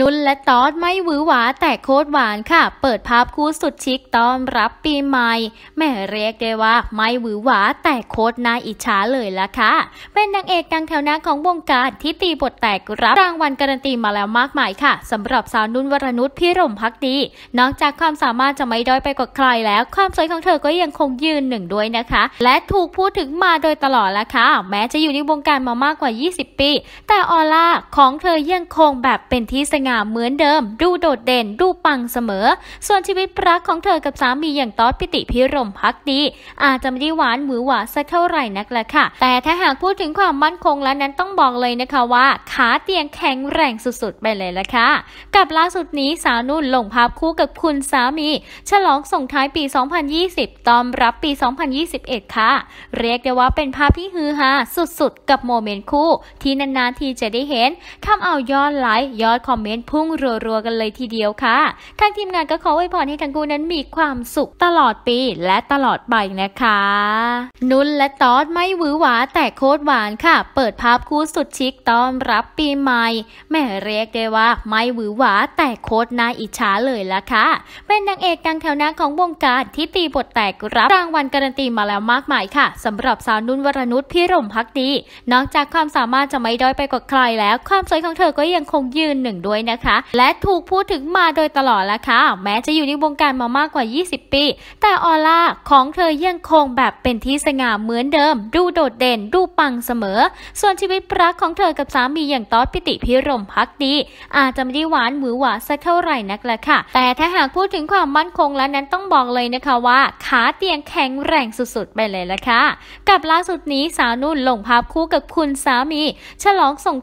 นุ่นและตอดไม่หวือหวาแต่โคตรหวานค่ะ เปิดภาพคู่สุดชิคต้อนรับปีใหม่แม่เรียกได้ว่าไม่หวือหวาแต่โคตรน่าอิจฉาเลยละค่ะ เป็นนางเอกลังแถวหน้าของวงการที่ตีบทแตกรับรางวัลการันตีมาแล้วมากมายค่ะ สำหรับสาวนุ่นวรนุชพี่รมพักดี นอกจากความสามารถจะไม่ด้อยไปกว่าใครแล้วความสวยของเธอก็ยังคงยืนหนึ่งด้วยนะคะ และถูกพูดถึงมาโดยตลอดละค่ะ แม้จะอยู่ในวงการมามากกว่า 20 ปี แต่ออร่าของเธอยังคงแบบเป็นที่สงงามเหมือนเดิมดูโดดเด่นดูปังเสมอ ส่วนชีวิตรักของเธอกับสามีอย่างต๊อดพิติพิรมพักดี อาจจะไม่ได้หวานหมือหวาสักเท่าไหร่นักแหละค่ะ แต่ถ้าหากพูดถึงความมั่นคงแล้วนั้นต้องบอกเลยนะคะว่า ขาเตียงแข็งแรงสุดๆ ไปเลยละค่ะ กับล่าสุดนี้สาวนุ่นลงภาพคู่กับคุณสามี ฉลองส่งท้ายปี 2020 ตอมรับปี 2021 ค่ะ เรียกได้ว่าเป็นภาพที่ฮือฮาสุดๆ กับโมเมนต์คู่ ที่นานๆทีจะได้เห็นทำเอายอดไลค์ยอดคอมเมนต์นต์พุ่งรัวๆกันเลยทีเดียวค่ะทางทีมงานก็ขออวยพรให้ทั้งคู่นั้นมีความสุขตลอดปีและตลอดไปนะคะ นุ่นและตอดไม่หวือหวาแต่โคตรหวานค่ะ เปิดภาพคู่สุดชิคต้อนรับปีใหม่ แม่เรียกได้ว่าไม่หวือหวาแต่โคตรน่าอิจฉาเลยละค่ะ เป็นนางเอกกลางแถวหน้าของวงการที่ตีบทแตกรับรางวัลการันตีมาแล้วมากมาย ค่ะ สำหรับสาวนุ่นวรนุชพี่รมพักดี นอกจากความสามารถจะไม่ด้อยไปกว่าใคร แล้ว ความสวยของเธอก็ยังคงยืนหนึ่งด้วยนะคะและถูกพูดถึงมาโดยตลอดละค่ะ แม้จะอยู่ในวงการมามากกว่า 20 ปี แต่ออร่าของเธอยังคงแบบเป็นที่สง่าเหมือนเดิม ดูโดดเด่นดูปังเสมอ ส่วนชีวิตรักของเธอกับสามีอย่างต๊อดปิติพิรมพักดี อาจจะไม่ได้หวานหมือหวาสักเท่าไหร่นักละค่ะแต่ถ้าหากพูดถึงความมั่นคงแล้วนั้นต้องบอกเลยนะคะว่า ขาเตียงแข็งแรงสุดๆไปเลยละค่ะกับล่าสุดนี้สาวนุ่นลงภาพคู่กับคุณสามี ฉลองส่ง